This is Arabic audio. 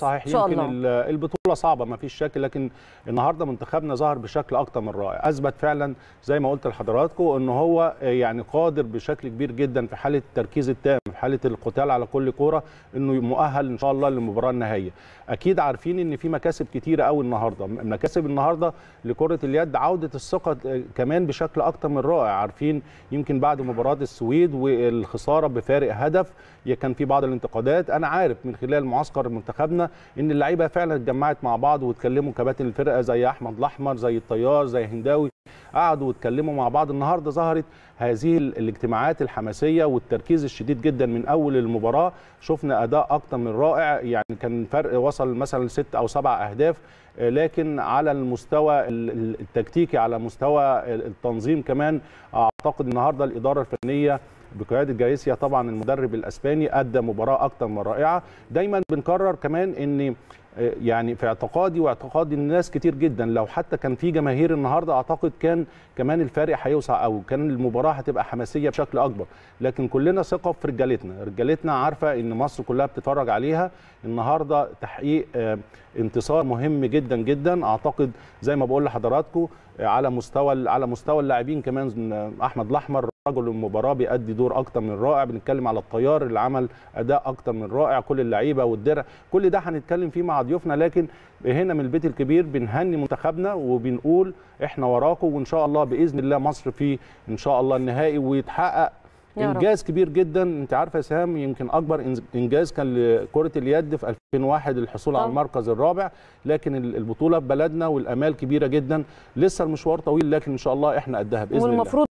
صحيح إن شاء يمكن الله. البطوله صعبه ما فيش شك لكن النهارده منتخبنا ظهر بشكل اكتر من رائع اثبت فعلا زي ما قلت لحضراتكم ان هو آه، يعني قادر بشكل كبير جدا في حاله التركيز التام في حاله القتال على كل كوره انه مؤهل ان شاء الله للمباراه النهائيه اكيد عارفين ان في مكاسب كتيره قوي النهارده مكاسب النهارده لكره اليد عوده الثقه آه، كمان بشكل اكتر من رائع عارفين يمكن بعد مباراه السويد والخساره بفارق هدف كان في بعض الانتقادات انا عارف من خلال معسكر منتخبنا ان اللعيبه فعلا اتجمعت مع بعض واتكلموا كباتن الفرقه زي احمد الاحمر زي الطيار زي هنداوي قعدوا واتكلموا مع بعض النهارده ظهرت هذه الاجتماعات الحماسيه والتركيز الشديد جدا من اول المباراه شفنا اداء اكتر من رائع يعني كان فرق وصل مثلا ست او سبع اهداف لكن على المستوى التكتيكي على مستوى التنظيم كمان اعتقد النهارده الاداره الفنيه بقياده جاريسيا طبعا المدرب الاسباني ادى مباراه اكتر من رائعه دايما بنكرر كمان ان يعني في اعتقادي واعتقاد الناس كتير جدا لو حتى كان في جماهير النهارده اعتقد كان كمان الفارق هيوسع او كان المباراه هتبقى حماسيه بشكل اكبر لكن كلنا ثقه في رجالتنا رجالتنا عارفه ان مصر كلها بتتفرج عليها النهارده تحقيق آه، انتصار مهم جدا جدا اعتقد زي ما بقول لحضراتكم آه، على مستوى على مستوى اللاعبين كمان آه، احمد الاحمر رجل المباراه بيأدي دور اكتر من رائع بنتكلم على الطيار اللي عمل اداء اكتر من رائع كل اللعيبه والدرع كل ده هنتكلم فيه مع ضيوفنا لكن هنا من البيت الكبير بنهني منتخبنا وبنقول احنا وراكم وان شاء الله باذن الله مصر في ان شاء الله النهائي ويتحقق انجاز رب. كبير جدا انت عارفه يا سهام يمكن اكبر انجاز كان لكره اليد في 2001 الحصول على المركز الرابع لكن البطوله في بلدنا والامال كبيره جدا لسه المشوار طويل لكن ان شاء الله احنا قدها باذن والمفروض الله